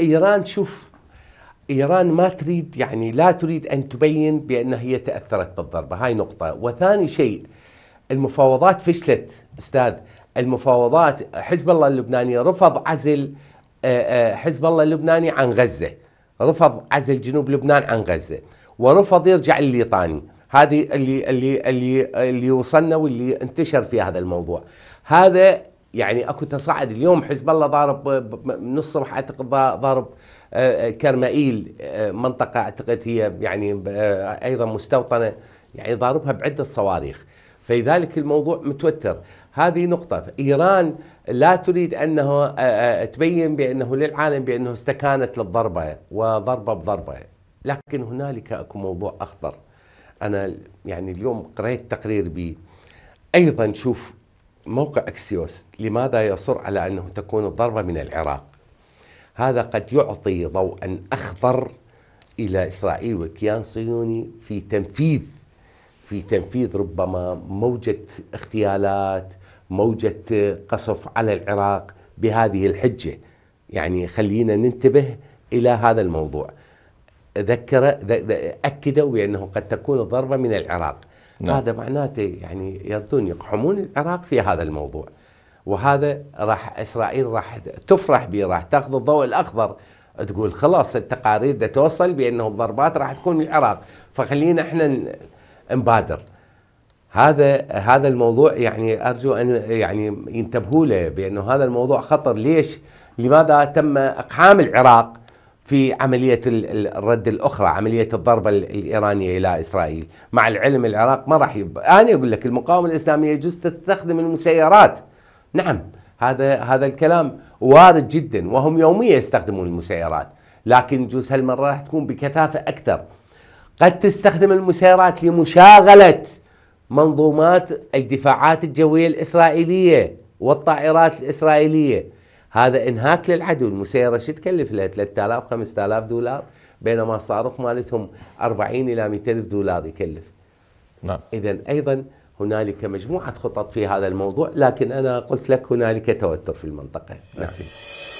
ايران شوف ايران ما تريد يعني لا تريد ان تبين بان هي تاثرت بالضربه هاي نقطه وثاني شيء المفاوضات فشلت استاذ المفاوضات حزب الله اللبناني رفض عزل آه، آه، حزب الله اللبناني عن غزه رفض عزل جنوب لبنان عن غزه ورفض يرجع الليطاني هذه اللي اللي اللي اللي وصلنا واللي انتشر في هذا الموضوع هذا يعني اكو تصاعد اليوم حزب الله ضارب من الصبح اعتقد ضارب آه، آه، كرمائيل آه، منطقه اعتقد هي يعني ايضا مستوطنه يعني ضاربها بعده صواريخ فلذلك الموضوع متوتر هذه نقطة إيران لا تريد أنه تبين بأنه للعالم بأنه استكانت للضربة وضربة بضربة لكن هنالك أكو موضوع أخطر أنا يعني اليوم قرأت تقرير بي أيضا شوف موقع اكسيوس لماذا يصر على انه تكون الضربه من العراق؟ هذا قد يعطي ضوءا اخضر الى اسرائيل والكيان الصهيوني في تنفيذ في تنفيذ ربما موجه اغتيالات، موجه قصف على العراق بهذه الحجه. يعني خلينا ننتبه الى هذا الموضوع. ذكر اكدوا بانه قد تكون الضربه من العراق. نعم. هذا معناته يعني يردون يقحمون العراق في هذا الموضوع وهذا راح اسرائيل راح تفرح به راح تاخذ الضوء الاخضر تقول خلاص التقارير توصل بانه الضربات راح تكون للعراق العراق فخلينا احنا نبادر هذا هذا الموضوع يعني ارجو ان يعني ينتبهوا له بانه هذا الموضوع خطر ليش؟ لماذا تم اقحام العراق في عملية الرد الأخرى عملية الضربة الإيرانية إلى إسرائيل مع العلم العراق ما راح يبقى أنا أقول لك المقاومة الإسلامية يجوز تستخدم المسيرات نعم هذا هذا الكلام وارد جدا وهم يوميا يستخدمون المسيرات لكن يجوز هالمرة راح تكون بكثافة أكثر قد تستخدم المسيرات لمشاغلة منظومات الدفاعات الجوية الإسرائيلية والطائرات الإسرائيلية هذا انهاك للعدو المسيره شو تكلف لها 3000 5000 دولار بينما الصاروخ مالتهم 40 الى 200 دولار يكلف نعم اذا ايضا هنالك مجموعه خطط في هذا الموضوع لكن انا قلت لك هنالك توتر في المنطقه نعم, نعم.